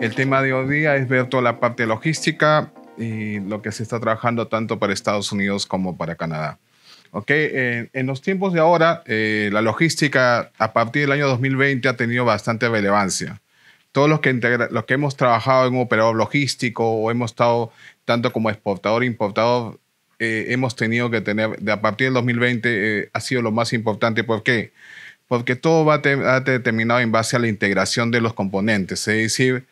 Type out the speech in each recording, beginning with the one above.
El tema de hoy día es ver toda la parte logística y lo que se está trabajando tanto para Estados Unidos como para Canadá. Okay, eh, en los tiempos de ahora, eh, la logística a partir del año 2020 ha tenido bastante relevancia. Todos los que, los que hemos trabajado en un operador logístico o hemos estado tanto como exportador, importador, eh, hemos tenido que tener, de a partir del 2020 ha sido lo más importante. ¿Por qué? Porque todo va a, ha determinado en base a la integración de los componentes. Es decir,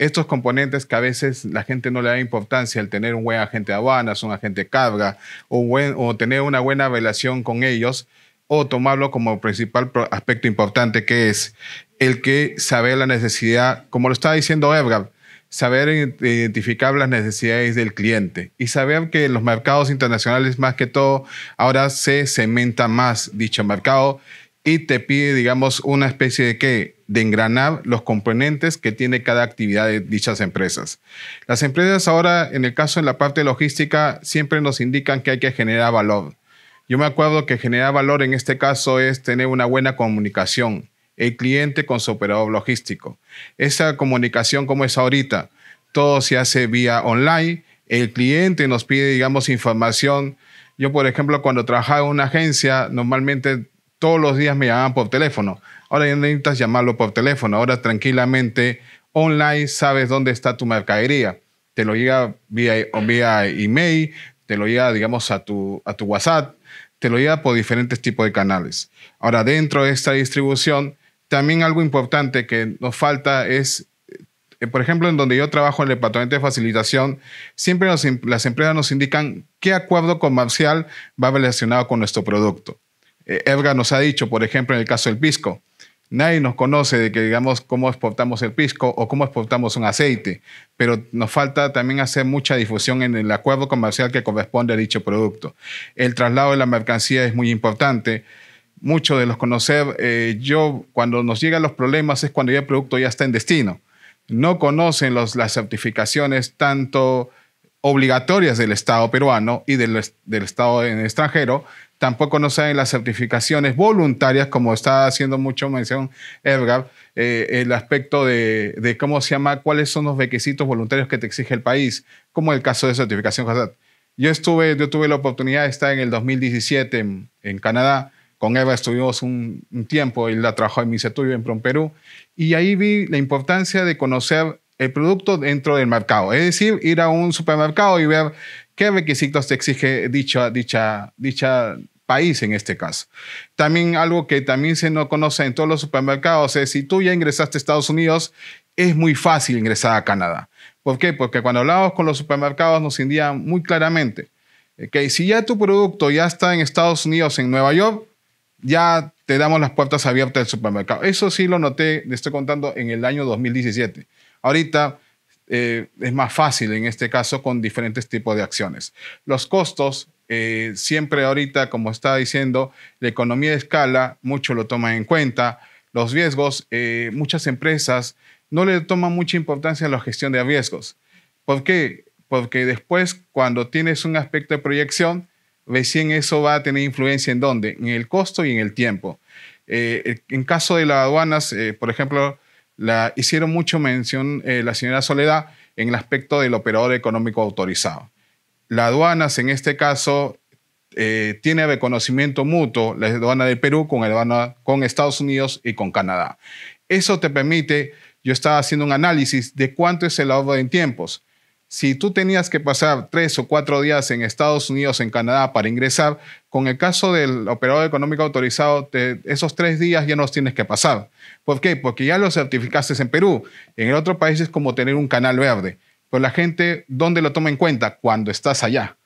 estos componentes que a veces la gente no le da importancia, al tener un buen agente de aduanas, un agente de carga, o, tener una buena relación con ellos, o tomarlo como principal aspecto importante que es el que saber la necesidad, como lo estaba diciendo Edgar, saber identificar las necesidades del cliente y saber que los mercados internacionales más que todo ahora se cementa más dicho mercado y te pide, digamos, una especie de que de engranar los componentes que tiene cada actividad de dichas empresas. Las empresas ahora, en el caso de la parte logística, siempre nos indican que hay que generar valor. Yo me acuerdo que generar valor en este caso es tener una buena comunicación, el cliente con su operador logístico. Esa comunicación como es ahorita, todo se hace vía online, el cliente nos pide, digamos, información. Yo, por ejemplo, cuando trabajaba en una agencia, normalmente todos los días me llamaban por teléfono. Ahora ya necesitas llamarlo por teléfono. Ahora tranquilamente online sabes dónde está tu mercadería. Te lo llega vía, vía email, te lo llega, digamos, a tu, a tu WhatsApp, te lo llega por diferentes tipos de canales. Ahora, dentro de esta distribución, también algo importante que nos falta es, eh, por ejemplo, en donde yo trabajo en el departamento de facilitación, siempre las empresas nos indican qué acuerdo comercial va relacionado con nuestro producto. Eh, Edgar nos ha dicho, por ejemplo, en el caso del pisco, nadie nos conoce de que digamos cómo exportamos el pisco o cómo exportamos un aceite, pero nos falta también hacer mucha difusión en el acuerdo comercial que corresponde a dicho producto. El traslado de la mercancía es muy importante. Muchos de los conocer, eh, yo cuando nos llegan los problemas es cuando ya el producto ya está en destino. No conocen las certificaciones tanto obligatorias del Estado peruano y del, Estado en extranjero, tampoco no saben las certificaciones voluntarias, como está haciendo mucho mención Edgar, eh, el aspecto de, cómo se llama, cuáles son los requisitos voluntarios que te exige el país, como el caso de certificación Yo, estuve, yo tuve la oportunidad de estar en el 2017 en, Canadá, con Eva estuvimos un, tiempo, él la trabajó en mi estudio en Perú, y ahí vi la importancia de conocer el producto dentro del mercado. Es decir, ir a un supermercado y ver ¿Qué requisitos te exige dicha, dicha, dicha país en este caso. También algo que también se no conoce en todos los supermercados es si tú ya ingresaste a Estados Unidos, es muy fácil ingresar a Canadá. ¿Por qué? Porque cuando hablamos con los supermercados nos indican muy claramente que si ya tu producto ya está en Estados Unidos, en Nueva York, ya te damos las puertas abiertas del supermercado. Eso sí lo noté, le estoy contando en el año 2017. Ahorita eh, es más fácil en este caso con diferentes tipos de acciones. Los costos, eh, siempre ahorita, como estaba diciendo, la economía de escala, mucho lo toman en cuenta. Los riesgos, eh, muchas empresas no le toman mucha importancia a la gestión de riesgos. ¿Por qué? Porque después, cuando tienes un aspecto de proyección, recién eso va a tener influencia en dónde? En el costo y en el tiempo. en caso de las aduanas, por ejemplo, hicieron mucho mención eh, la señora Soledad en el aspecto del operador económico autorizado. La aduanas, en este caso, eh, tiene reconocimiento mutuo, la aduana de Perú con, con Estados Unidos y con Canadá. Eso te permite, yo estaba haciendo un análisis de cuánto es el ahorro en tiempos si tú tenías que pasar tres o cuatro días en Estados Unidos, en Canadá, para ingresar, con el caso del operador económico autorizado, esos tres días ya no los tienes que pasar. ¿Por qué? Porque ya lo certificaste en Perú. En el otro país es como tener un canal verde. Pero la gente, ¿dónde lo toma en cuenta? Cuando estás allá.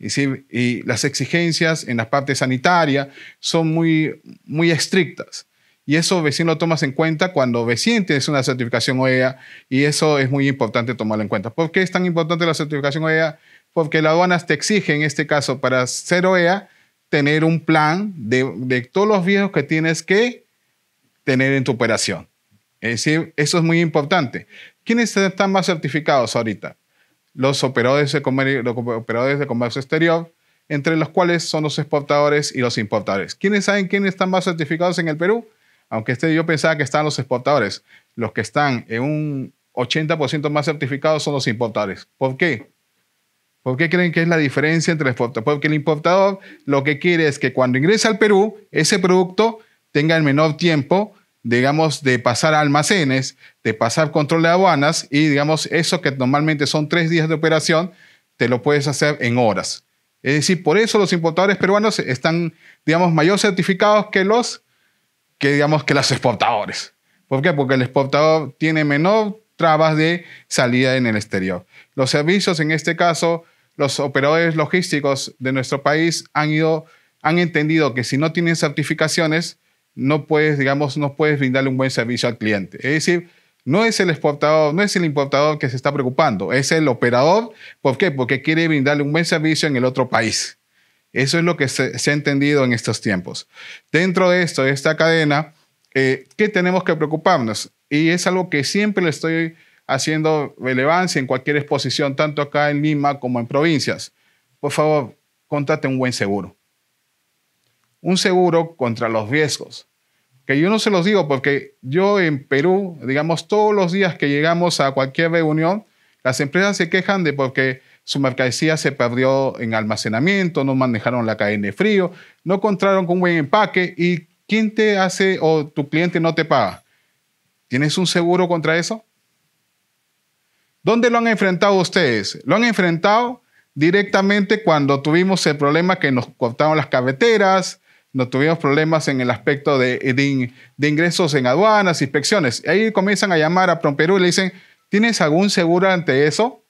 Y, sí y las exigencias en la parte sanitaria son muy, muy estrictas. Y eso vecino lo tomas en cuenta cuando vecino tienes una certificación OEA y eso es muy importante tomarlo en cuenta. ¿Por qué es tan importante la certificación OEA? Porque la aduanas te exige, en este caso, para ser OEA, tener un plan de, de todos los riesgos que tienes que tener en tu operación. Es decir, eso es muy importante. ¿Quiénes están más certificados ahorita? Los operadores de comercio, los operadores de comercio exterior, entre los cuales son los exportadores y los importadores. ¿Quiénes saben quiénes están más certificados en el Perú? aunque este yo pensaba que están los exportadores, los que están en un 80% más certificados son los importadores. ¿Por qué? ¿Por qué creen que es la diferencia entre exportadores? Porque el importador lo que quiere es que cuando ingresa al Perú, ese producto tenga el menor tiempo, digamos, de pasar a almacenes, de pasar control de aduanas y, digamos, eso que normalmente son tres días de operación, te lo puedes hacer en horas. Es decir, por eso los importadores peruanos están, digamos, mayor certificados que los que digamos que los exportadores. ¿Por qué? Porque el exportador tiene menor trabas de salida en el exterior. Los servicios, en este caso, los operadores logísticos de nuestro país han ido, han entendido que si no tienen certificaciones, no puedes, digamos, no puedes brindarle un buen servicio al cliente. Es decir, no es el exportador, no es el importador que se está preocupando, es el operador. ¿Por qué? Porque quiere brindarle un buen servicio en el otro país. Eso es lo que se, ha entendido en estos tiempos. Dentro de esto, de esta cadena, eh, ¿qué tenemos que preocuparnos? Y es algo que siempre le estoy haciendo relevancia en cualquier exposición, tanto acá en Lima como en provincias. Por favor, contrate un buen seguro. Un seguro contra los riesgos. Que yo no se los digo porque yo en Perú, digamos, todos los días que llegamos a cualquier reunión, las empresas se quejan de porque su mercancía se perdió en almacenamiento, no manejaron la cadena de frío, no encontraron con buen empaque y ¿quién te hace o tu cliente no te paga? ¿Tienes un seguro contra eso? ¿Dónde lo han enfrentado ustedes? Lo han enfrentado directamente cuando tuvimos el problema que nos cortaron las carreteras, nos tuvimos problemas en el aspecto de, eh, de, de, ingresos en aduanas, inspecciones. Ahí comienzan a llamar a Promperú y le dicen, ¿tienes algún seguro ante eso?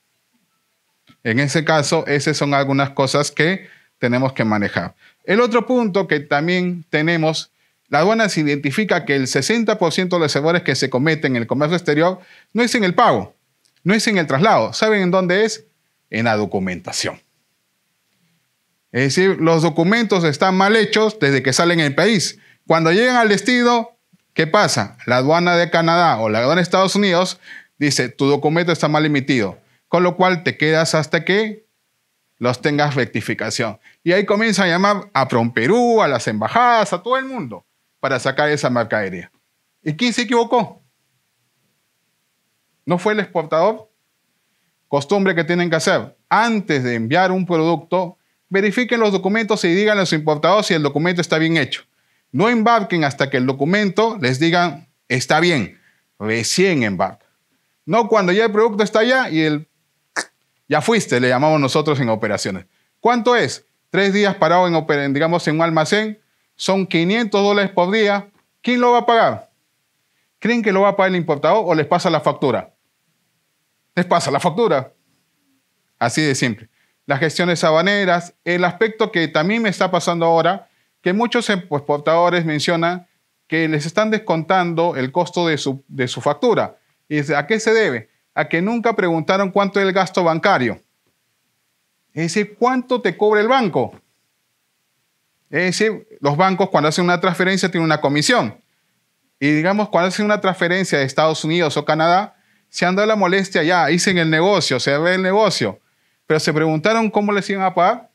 En ese caso, esas son algunas cosas que tenemos que manejar. El otro punto que también tenemos, la aduana se identifica que el 60% de los errores que se cometen en el comercio exterior no es en el pago, no es en el traslado. ¿Saben en dónde es? En la documentación. Es decir, los documentos están mal hechos desde que salen el país. Cuando llegan al destino, ¿qué pasa? La aduana de Canadá o la aduana de Estados Unidos dice, tu documento está mal emitido con lo cual te quedas hasta que los tengas rectificación. Y ahí comienza a llamar a Perú, a las embajadas, a todo el mundo, para sacar esa mercadería. ¿Y quién se equivocó? ¿No fue el exportador? Costumbre que tienen que hacer. Antes de enviar un producto, verifiquen los documentos y digan a los importadores si el documento está bien hecho. No embarquen hasta que el documento les digan está bien. Recién embarca. No cuando ya el producto está allá y el ya fuiste, le llamamos nosotros en operaciones. ¿Cuánto es? Tres días parado en, digamos, en un almacén, son 500 dólares por día. ¿Quién lo va a pagar? ¿Creen que lo va a pagar el importador o les pasa la factura? Les pasa la factura. Así de simple. Las gestiones habaneras, el aspecto que también me está pasando ahora, que muchos exportadores mencionan que les están descontando el costo de su, de su factura. ¿Y a qué se debe? a que nunca preguntaron cuánto es el gasto bancario. Es decir, cuánto te cobra el banco. Es decir, los bancos cuando hacen una transferencia tienen una comisión. Y digamos, cuando hacen una transferencia de Estados Unidos o Canadá, se han dado la molestia ya, dicen el negocio, se ve el negocio, pero se preguntaron cómo les iban a pagar.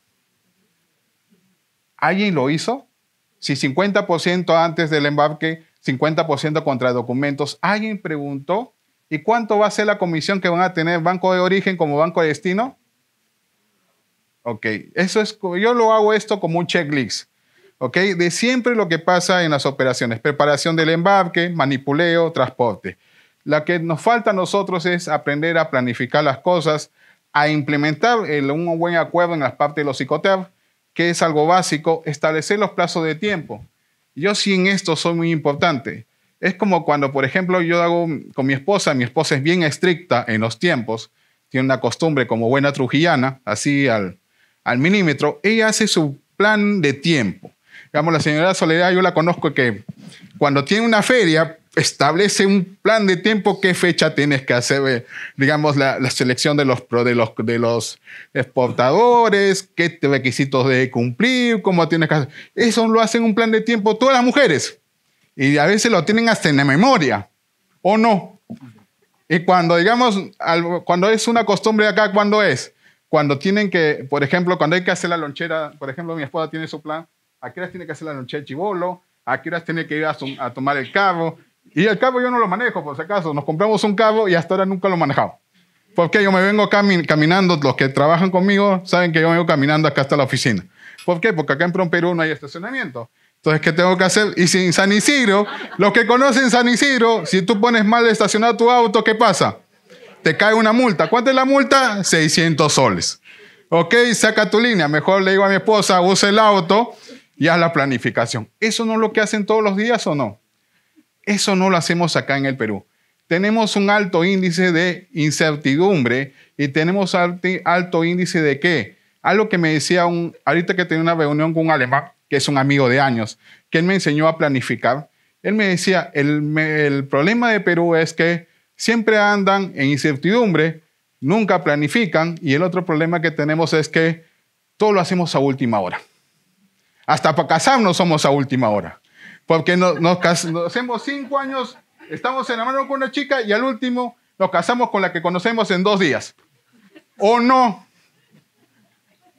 ¿Alguien lo hizo? Si 50% antes del embarque, 50% contra documentos, ¿alguien preguntó ¿Y cuánto va a ser la comisión que van a tener banco de origen como banco de destino? Ok, eso es, yo lo hago esto como un checklist. ¿ok? De siempre lo que pasa en las operaciones, preparación del embarque, manipuleo, transporte. La que nos falta a nosotros es aprender a planificar las cosas, a implementar un buen acuerdo en las partes de los psicotab, que es algo básico, establecer los plazos de tiempo. Yo sí en esto soy muy importante. Es como cuando, por ejemplo, yo hago con mi esposa, mi esposa es bien estricta en los tiempos, tiene una costumbre como buena trujillana, así al, al milímetro, ella hace su plan de tiempo. Digamos, la señora Soledad, yo la conozco que cuando tiene una feria, establece un plan de tiempo, qué fecha tienes que hacer, eh, digamos, la, selección de los, de, los, de los exportadores, qué requisitos de cumplir, cómo tienes que hacer. Eso lo hacen un plan de tiempo todas las mujeres. Y a veces lo tienen hasta en la memoria, ¿o no? Y cuando, digamos, cuando es una costumbre acá, cuando es? Cuando tienen que, por ejemplo, cuando hay que hacer la lonchera, por ejemplo, mi esposa tiene su plan, ¿a qué tiene que hacer la lonchera chivolo? ¿A qué tiene que ir a, tomar el cabo? Y el cabo yo no lo manejo, por si acaso. Nos compramos un cabo y hasta ahora nunca lo he manejado. Porque yo me vengo caminando, los que trabajan conmigo saben que yo me vengo caminando acá hasta la oficina. ¿Por qué? Porque acá en Perú no hay estacionamiento. Entonces, ¿qué tengo que hacer? Y sin San Isidro, los que conocen San Isidro, si tú pones mal estacionado tu auto, ¿qué pasa? Te cae una multa. ¿Cuánto es la multa? 600 soles. Ok, saca tu línea. Mejor le digo a mi esposa, use el auto y haz la planificación. ¿Eso no es lo que hacen todos los días o no? Eso no lo hacemos acá en el Perú. Tenemos un alto índice de incertidumbre y tenemos alto índice de qué? Algo que me decía un, ahorita que tenía una reunión con un alemán que es un amigo de años, que él me enseñó a planificar. Él me decía, el, problema de Perú es que siempre andan en incertidumbre, nunca planifican y el otro problema que tenemos es que todo lo hacemos a última hora. Hasta para casarnos somos a última hora. Porque nos, hacemos cinco años, estamos enamorados con una chica y al último nos casamos con la que conocemos en dos días. ¿O no?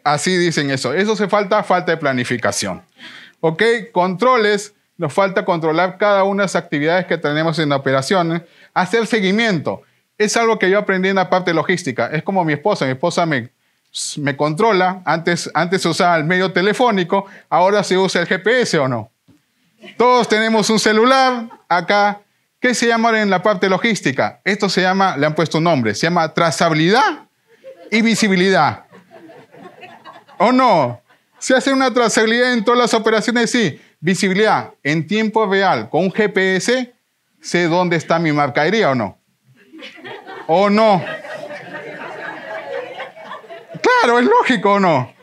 Así dicen eso. Eso se falta, falta de planificación. ¿Ok? Controles. Nos falta controlar cada una de las actividades que tenemos en operaciones. Hacer seguimiento. Es algo que yo aprendí en la parte logística. Es como mi esposa. Mi esposa me, controla. Antes, antes se usaba el medio telefónico. Ahora se usa el GPS o no. Todos tenemos un celular acá. ¿Qué se llama en la parte logística? Esto se llama, le han puesto un nombre, se llama trazabilidad y visibilidad. ¿O no? Se hace una trazabilidad en todas las operaciones, sí. Visibilidad en tiempo real con un GPS, sé dónde está mi marca o no. ¿O no? Claro, es lógico o no.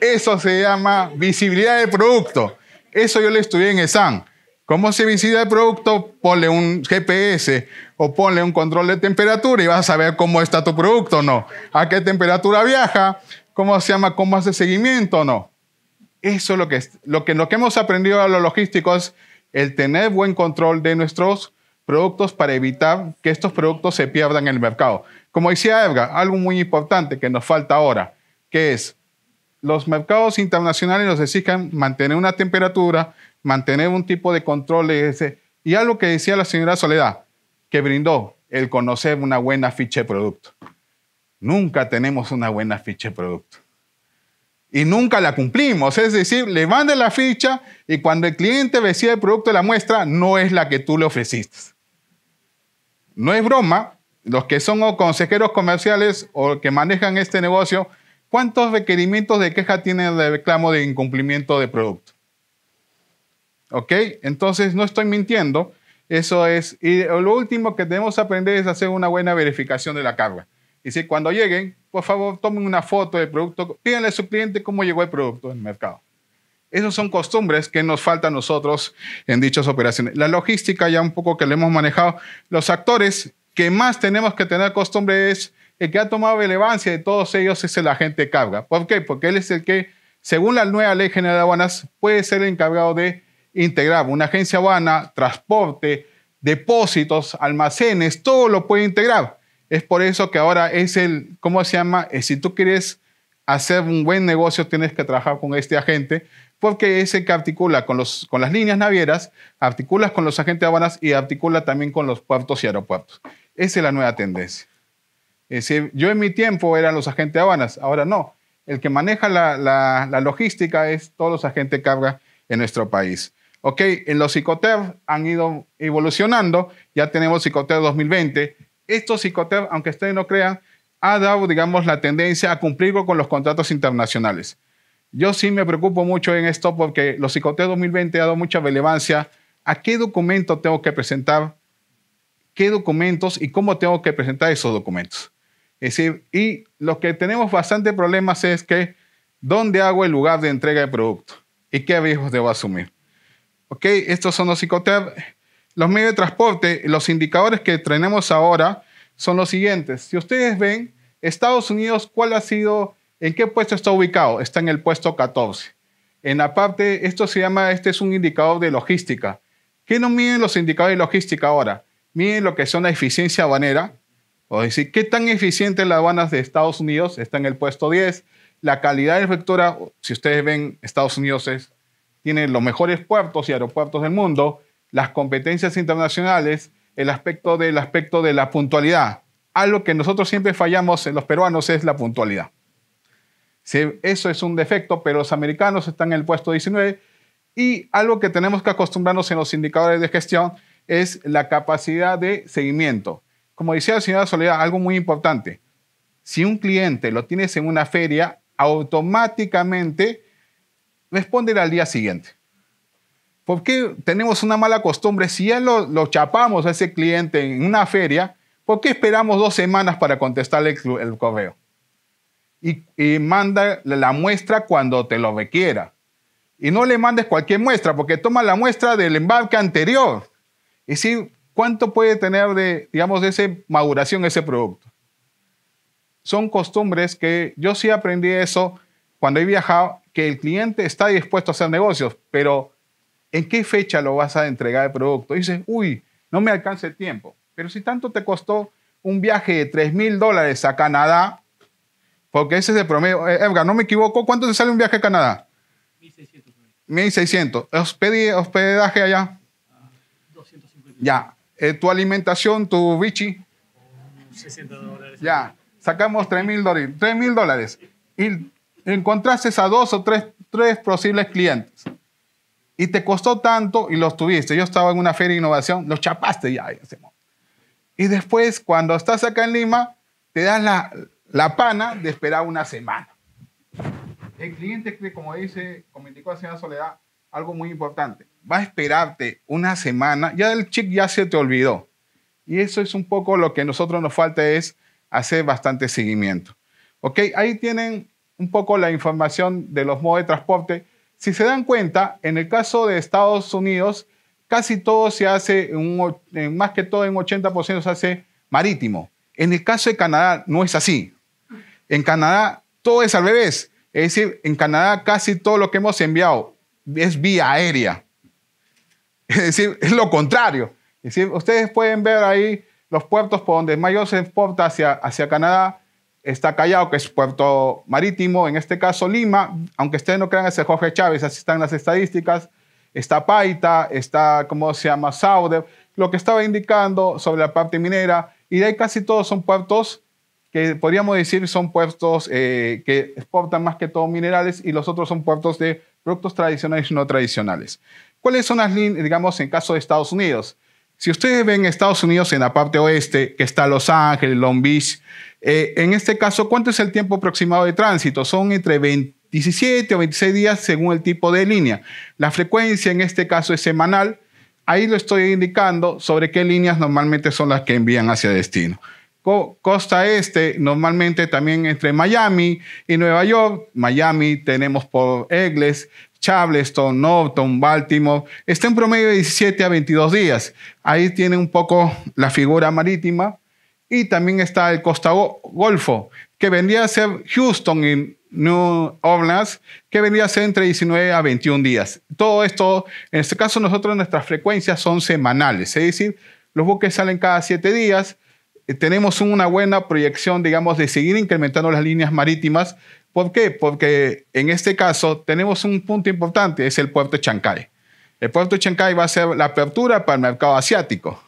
Eso se llama visibilidad de producto. Eso yo lo estudié en ESAN. ¿Cómo se visita el producto? Ponle un GPS o ponle un control de temperatura y vas a saber cómo está tu producto o no. A qué temperatura viaja, ¿cómo se llama? ¿Cómo hace seguimiento o no? Eso es lo que, lo que, lo que hemos aprendido a los logísticos, el tener buen control de nuestros productos para evitar que estos productos se pierdan en el mercado. Como decía Edgar, algo muy importante que nos falta ahora, que es los mercados internacionales nos exigen mantener una temperatura, mantener un tipo de control. Y algo que decía la señora Soledad, que brindó el conocer una buena ficha de producto nunca tenemos una buena ficha de producto. Y nunca la cumplimos. Es decir, le mandan la ficha y cuando el cliente recibe el producto de la muestra, no es la que tú le ofreciste. No es broma, los que son consejeros comerciales o que manejan este negocio, ¿cuántos requerimientos de queja tienen de reclamo de incumplimiento de producto? ¿Ok? Entonces, no estoy mintiendo. Eso es. Y lo último que debemos aprender es hacer una buena verificación de la carga. Y si cuando lleguen, por favor, tomen una foto del producto, pídanle a su cliente cómo llegó el producto al mercado. Esas son costumbres que nos faltan nosotros en dichas operaciones. La logística ya un poco que le hemos manejado. Los actores que más tenemos que tener costumbre es el que ha tomado relevancia de todos ellos es el agente carga. ¿Por qué? Porque él es el que, según la nueva ley general de aduanas, puede ser el encargado de integrar una agencia aduana, transporte, depósitos, almacenes, todo lo puede integrar. Es por eso que ahora es el, ¿cómo se llama? Eh, si tú quieres hacer un buen negocio, tienes que trabajar con este agente, porque es el que articula con, los, con las líneas navieras, articula con los agentes de aduanas y articula también con los puertos y aeropuertos. Esa es la nueva tendencia. yo en mi tiempo eran los agentes de aduanas, ahora no. El que maneja la, logística es todos los agentes de carga en nuestro país. Ok, en los cicoter han ido evolucionando, ya tenemos cicoter 2020, esto, cicoter, aunque ustedes no crean, ha dado, digamos, la tendencia a cumplir con los contratos internacionales. Yo sí me preocupo mucho en esto porque los cicoter 2020 ha dado mucha relevancia a qué documento tengo que presentar, qué documentos y cómo tengo que presentar esos documentos. Es decir, y lo que tenemos bastante problemas es que dónde hago el lugar de entrega de producto y qué riesgos debo asumir. Ok, estos son los cicoter los medios de transporte, los indicadores que tenemos ahora son los siguientes. Si ustedes ven, Estados Unidos, ¿cuál ha sido, en qué puesto está ubicado? Está en el puesto 14. En la parte, esto se llama, este es un indicador de logística. ¿Qué nos miden los indicadores de logística ahora? Miden lo que son la eficiencia habanera, o decir, qué tan eficiente la Habana de Estados Unidos está en el puesto 10. La calidad de la infraestructura, si ustedes ven, Estados Unidos es, tiene los mejores puertos y aeropuertos del mundo las competencias internacionales, el aspecto del aspecto de la puntualidad. Algo que nosotros siempre fallamos en los peruanos es la puntualidad. Eso es un defecto, pero los americanos están en el puesto 19 y algo que tenemos que acostumbrarnos en los indicadores de gestión es la capacidad de seguimiento. Como decía la señora Soledad, algo muy importante. Si un cliente lo tienes en una feria, automáticamente responde al día siguiente. ¿Por qué tenemos una mala costumbre? Si ya lo, chapamos a ese cliente en una feria, ¿por qué esperamos dos semanas para contestarle el, el correo? Y, manda la muestra cuando te lo requiera. Y no le mandes cualquier muestra, porque toma la muestra del embarque anterior. y si ¿cuánto puede tener de, digamos, de esa maduración ese producto? Son costumbres que yo sí aprendí eso cuando he viajado, que el cliente está dispuesto a hacer negocios, pero ¿en qué fecha lo vas a entregar el producto? Y dices, uy, no me alcanza el tiempo. Pero si tanto te costó un viaje de 3 mil dólares a Canadá, porque ese es el promedio. Eh, Edgar, no me equivoco, ¿cuánto te sale un viaje a Canadá? 1600. 1600. ¿Hospedaje allá? 250. Ya. Eh, ¿Tu alimentación, tu bichi? 60 dólares. Ya. Sacamos 3 mil dólares. Y encontraste a dos o tres posibles clientes y te costó tanto y lo tuviste. Yo estaba en una feria de innovación, los chapaste ya. Y después, cuando estás acá en Lima, te das la, la pana de esperar una semana. El cliente que como dice, indicó la señora Soledad, algo muy importante. Va a esperarte una semana, ya el chick ya se te olvidó. Y eso es un poco lo que a nosotros nos falta es hacer bastante seguimiento. ¿Ok? Ahí tienen un poco la información de los modos de transporte. Si se dan cuenta, en el caso de Estados Unidos, casi todo se hace, más que todo en 80% se hace marítimo. En el caso de Canadá no es así. En Canadá todo es al revés. Es decir, en Canadá casi todo lo que hemos enviado es vía aérea. Es decir, es lo contrario. Es decir, ustedes pueden ver ahí los puertos por donde mayor se exporta hacia, hacia Canadá está Callao, que es puerto marítimo, en este caso Lima, aunque ustedes no crean, es el Jorge Chávez, así están las estadísticas, está Paita, está, ¿cómo se llama? Sauder, lo que estaba indicando sobre la parte minera, y de ahí casi todos son puertos que podríamos decir son puertos eh, que exportan más que todo minerales y los otros son puertos de productos tradicionales y no tradicionales. ¿Cuáles son las líneas, digamos, en caso de Estados Unidos? Si ustedes ven Estados Unidos en la parte oeste, que está Los Ángeles, Long Beach, eh, en este caso, ¿cuánto es el tiempo aproximado de tránsito? Son entre 27 o 26 días según el tipo de línea. La frecuencia en este caso es semanal. Ahí lo estoy indicando sobre qué líneas normalmente son las que envían hacia destino. Costa Este, normalmente también entre Miami y Nueva York. Miami tenemos por Egles, Charleston, Norton, Baltimore, está en promedio de 17 a 22 días. Ahí tiene un poco la figura marítima. Y también está el Costa Golfo, que vendría a ser Houston y New Orleans, que vendría a ser entre 19 a 21 días. Todo esto, en este caso nosotros nuestras frecuencias son semanales, es decir, los buques salen cada 7 días, eh, tenemos una buena proyección, digamos, de seguir incrementando las líneas marítimas ¿Por qué? Porque en este caso tenemos un punto importante, es el puerto de Chancay. El puerto de Chancay va a ser la apertura para el mercado asiático.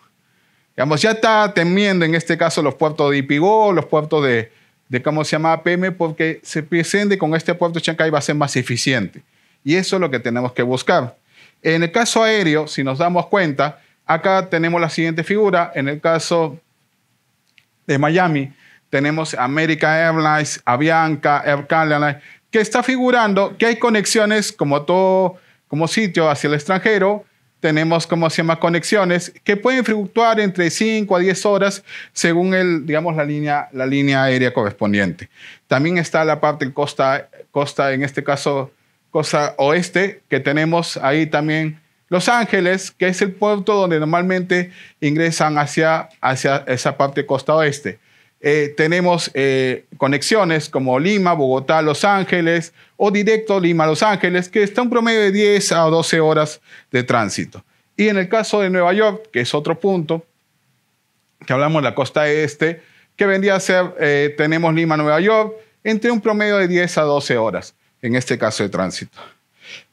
Digamos, ya está temiendo en este caso los puertos de Ipigó, los puertos de, de cómo se llama APM, porque se presente con este puerto de Chancay va a ser más eficiente. Y eso es lo que tenemos que buscar. En el caso aéreo, si nos damos cuenta, acá tenemos la siguiente figura. En el caso de Miami, tenemos America Airlines, Avianca, Air Canada, que está figurando que hay conexiones como todo, como sitio hacia el extranjero. Tenemos, como se llama, conexiones que pueden fluctuar entre 5 a 10 horas según digamos, la línea, aérea correspondiente. También está la parte costa, en este caso, costa oeste, que tenemos ahí también los Ángeles, que es el puerto donde normalmente ingresan hacia, hacia esa parte costa oeste. Eh, tenemos eh, conexiones como Lima, Bogotá, Los Ángeles o directo Lima-Los Ángeles, que está un promedio de 10 a 12 horas de tránsito. Y en el caso de Nueva York, que es otro punto, que hablamos de la costa este, que vendría a ser, eh, tenemos Lima-Nueva York, entre un promedio de 10 a 12 horas, en este caso de tránsito.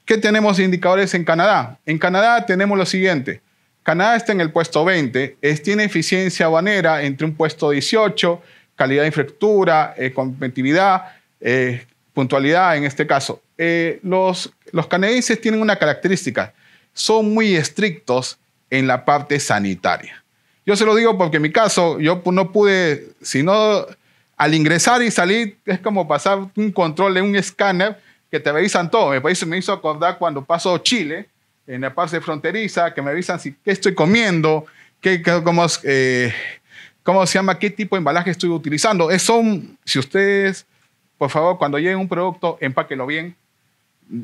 ¿Qué tenemos de indicadores en Canadá? En Canadá tenemos lo siguiente. Canadá está en el puesto 20, es, tiene eficiencia banera entre un puesto 18, calidad de infraestructura, eh, competitividad, eh, puntualidad en este caso. Eh, los, los canadienses tienen una característica, son muy estrictos en la parte sanitaria. Yo se lo digo porque en mi caso, yo no pude, sino al ingresar y salir, es como pasar un control de un escáner que te revisan todo. Me, me hizo acordar cuando pasó Chile, en la parte fronteriza, que me avisan si, qué estoy comiendo, qué, eh, cómo, se llama, qué tipo de embalaje estoy utilizando. si ustedes, por favor, cuando lleguen un producto, empáquenlo bien,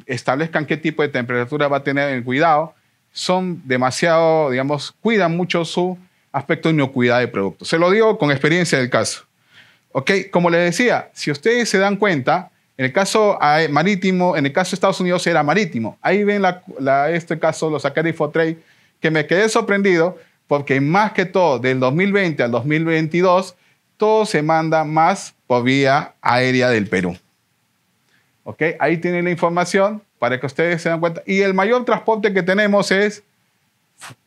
establezcan qué tipo de temperatura va a tener el cuidado. Son demasiado, digamos, cuidan mucho su aspecto de inocuidad de producto. Se lo digo con experiencia del caso. ¿Ok? Como les decía, si ustedes se dan cuenta, en el caso ah, marítimo, en el caso de Estados Unidos era marítimo. Ahí ven este caso, los saqué Trade, que me quedé sorprendido porque más que todo, del 2020 al 2022, todo se manda más por vía aérea del Perú. Ahí tienen la información para que ustedes se den cuenta. Y el mayor transporte que tenemos es,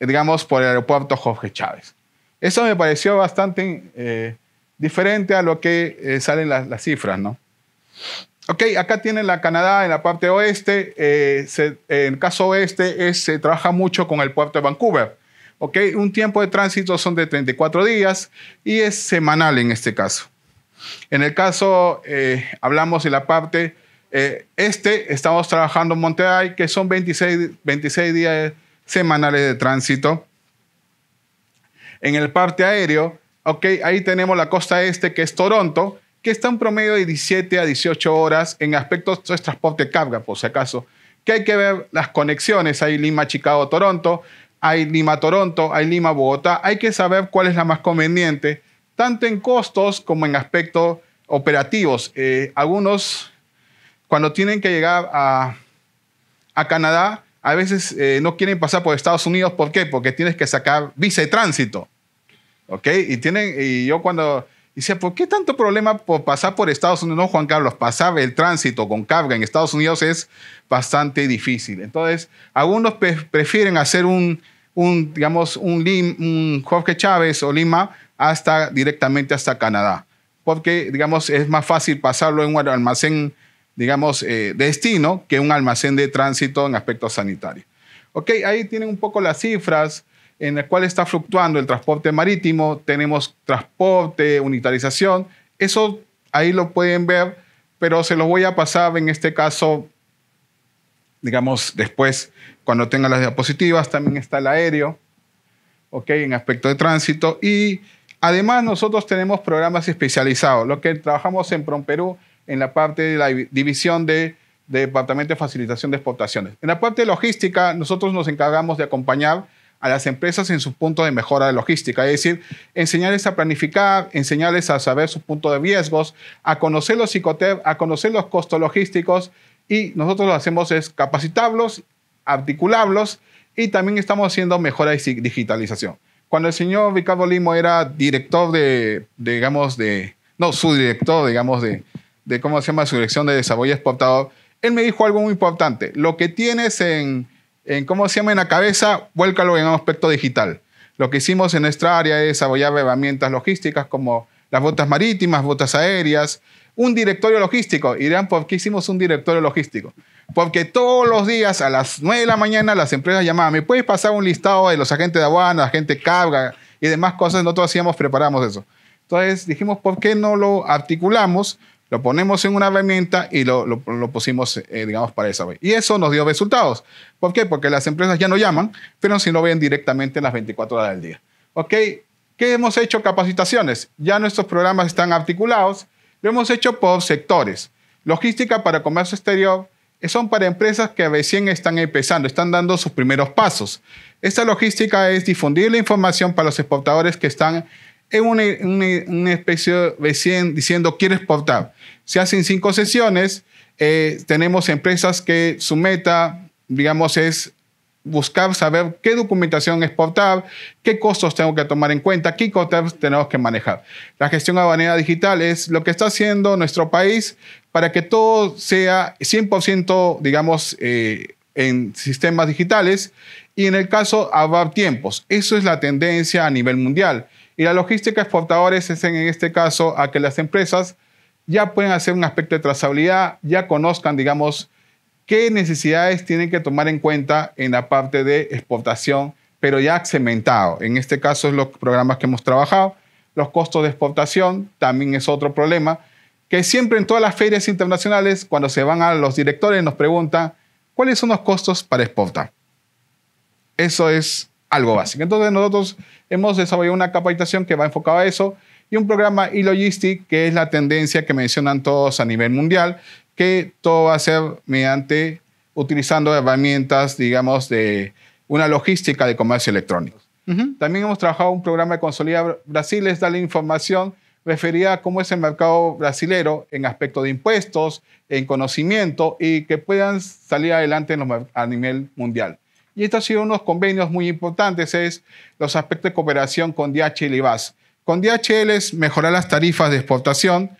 digamos, por el aeropuerto Jorge Chávez. Eso me pareció bastante eh, diferente a lo que eh, salen las, las cifras, ¿no? Ok, acá tiene la Canadá en la parte oeste. Eh, en el caso oeste se trabaja mucho con el puerto de Vancouver. Ok, un tiempo de tránsito son de 34 días y es semanal en este caso. En el caso, eh, hablamos de la parte eh, este, estamos trabajando en Monterrey, que son 26, 26 días semanales de tránsito. En el parte aéreo, ok, ahí tenemos la costa este, que es Toronto, que está un promedio de 17 a 18 horas en aspectos de transporte carga, por si acaso. Que hay que ver las conexiones. Hay Lima-Chicago-Toronto, hay Lima-Toronto, hay Lima-Bogotá. Hay que saber cuál es la más conveniente, tanto en costos como en aspectos operativos. Eh, algunos, cuando tienen que llegar a, Canadá, a veces eh, no quieren pasar por Estados Unidos. ¿Por qué? Porque tienes que sacar visa de tránsito. ¿Ok? Y, tienen, y yo cuando Dice, ¿por qué tanto problema por pasar por Estados Unidos? No, Juan Carlos, pasar el tránsito con carga en Estados Unidos es bastante difícil. Entonces, algunos prefieren hacer un, digamos, un, Jorge Chávez o Lima hasta directamente hasta Canadá, porque, digamos, es más fácil pasarlo en un almacén, digamos, eh, destino que un almacén de tránsito en aspecto sanitario. Ok, ahí tienen un poco las cifras en el cual está fluctuando el transporte marítimo, tenemos transporte, unitarización, eso ahí lo pueden ver, pero se los voy a pasar en este caso, digamos, después, cuando tengan las diapositivas, también está el aéreo, ¿ok? En aspecto de tránsito. Y además nosotros tenemos programas especializados, lo que trabajamos en PROMPERÚ en la parte de la división de, de Departamento de Facilitación de Exportaciones. En la parte logística, nosotros nos encargamos de acompañar a las empresas en su punto de mejora de logística. Es decir, enseñarles a planificar, enseñarles a saber sus punto de riesgos, a conocer los psicotep, a conocer los costos logísticos y nosotros lo hacemos es capacitarlos, articularlos y también estamos haciendo mejora y digitalización. Cuando el señor Ricardo Limo era director de, digamos, de, no, su director, digamos, de, de, ¿cómo se llama? Su dirección de desarrollo exportador, él me dijo algo muy importante. Lo que tienes en en cómo se llama en la cabeza, vuélcalo en un aspecto digital. Lo que hicimos en nuestra área es desarrollar herramientas logísticas como las botas marítimas, botas aéreas, un directorio logístico. Y dirán, ¿por qué hicimos un directorio logístico? Porque todos los días a las 9 de la mañana las empresas llamaban, ¿me puedes pasar un listado de los agentes de aduana, agente carga y demás cosas? Nosotros hacíamos, preparamos eso. Entonces dijimos, ¿por qué no lo articulamos lo ponemos en una herramienta y lo, pusimos, eh, digamos, para esa web. Y eso nos dio resultados. ¿Por qué? Porque las empresas ya no llaman, pero si no ven directamente en las 24 horas del día. ¿Ok? ¿Qué hemos hecho? Capacitaciones. Ya nuestros programas están articulados. Lo hemos hecho por sectores. Logística para comercio exterior, eh, son para empresas que recién están empezando, están dando sus primeros pasos. Esta logística es difundir la información para los exportadores que están es una, especie de diciendo, quiero exportar. Se hacen cinco sesiones, eh, tenemos empresas que su meta, digamos, es buscar saber qué documentación exportar, qué costos tengo que tomar en cuenta, qué costos tenemos que manejar. La gestión habanera digital es lo que está haciendo nuestro país para que todo sea 100%, digamos, eh, en sistemas digitales y en el caso ahorrar tiempos. Eso es la tendencia a nivel mundial. Y la logística exportadores es en este caso a que las empresas ya pueden hacer un aspecto de trazabilidad, ya conozcan, digamos, qué necesidades tienen que tomar en cuenta en la parte de exportación, pero ya cementado. En este caso es los programas que hemos trabajado. Los costos de exportación también es otro problema, que siempre en todas las ferias internacionales, cuando se van a los directores, nos preguntan, ¿cuáles son los costos para exportar? Eso es algo básico. Entonces nosotros hemos desarrollado una capacitación que va enfocada a eso y un programa e-logistic que es la tendencia que mencionan todos a nivel mundial, que todo va a ser mediante utilizando herramientas, digamos, de una logística de comercio electrónico. También hemos trabajado un programa de consolidar Brasil, es darle información referida a cómo es el mercado brasilero en aspecto de impuestos, en conocimiento y que puedan salir adelante a nivel mundial. Y esto ha sido unos convenios muy importantes, es los aspectos de cooperación con DHL y VAS. Con DHL es mejorar las tarifas de exportación,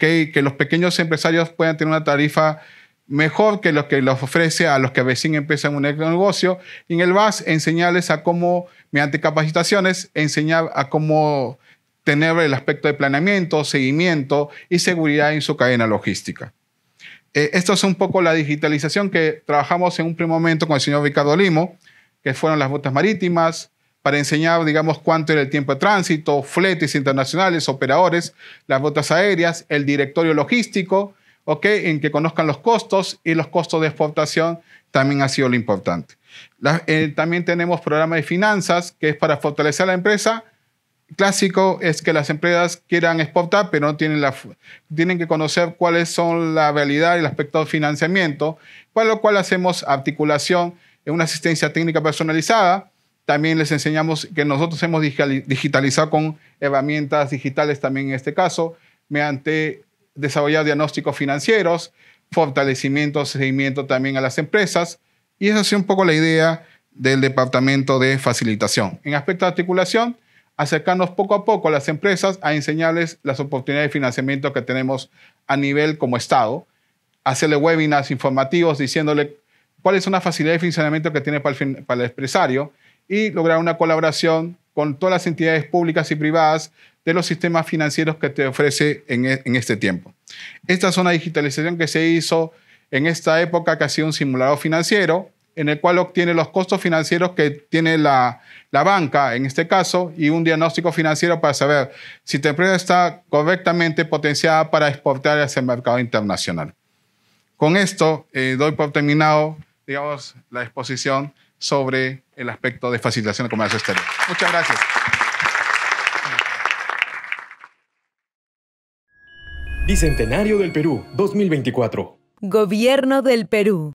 que los pequeños empresarios puedan tener una tarifa mejor que lo que los ofrece a los que recién empiezan un negocio. Y en el VAS, enseñarles a cómo, mediante capacitaciones, enseñar a cómo tener el aspecto de planeamiento, seguimiento y seguridad en su cadena logística. Eh, esto es un poco la digitalización que trabajamos en un primer momento con el señor Ricardo Limo, que fueron las botas marítimas, para enseñar, digamos, cuánto era el tiempo de tránsito, fletes internacionales, operadores, las botas aéreas, el directorio logístico, en que conozcan los costos y los costos de exportación también ha sido lo importante. Eh, también tenemos programa de finanzas, que es para fortalecer la empresa clásico es que las empresas quieran exportar, pero no tienen, la, tienen que conocer cuáles son la realidad y el aspecto de financiamiento, con lo cual hacemos articulación en una asistencia técnica personalizada. También les enseñamos que nosotros hemos digitalizado con herramientas digitales también en este caso, mediante desarrollar diagnósticos financieros, fortalecimiento, seguimiento también a las empresas. Y esa es un poco la idea del departamento de facilitación. En aspecto de articulación, acercarnos poco a poco a las empresas a enseñarles las oportunidades de financiamiento que tenemos a nivel como Estado, hacerle webinars informativos diciéndole cuál es una facilidad de funcionamiento que tiene para el, empresario y lograr una colaboración con todas las entidades públicas y privadas de los sistemas financieros que te ofrece en, e, en este tiempo. Esta es una digitalización que se hizo en esta época que ha sido un simulador financiero, en el cual obtiene los costos financieros que tiene la, la, banca, en este caso, y un diagnóstico financiero para saber si tu empresa está correctamente potenciada para exportar hacia el mercado internacional. Con esto eh, doy por terminado, digamos, la exposición sobre el aspecto de facilitación de comercio exterior. Muchas gracias. Bicentenario del Perú, 2024. Gobierno del Perú.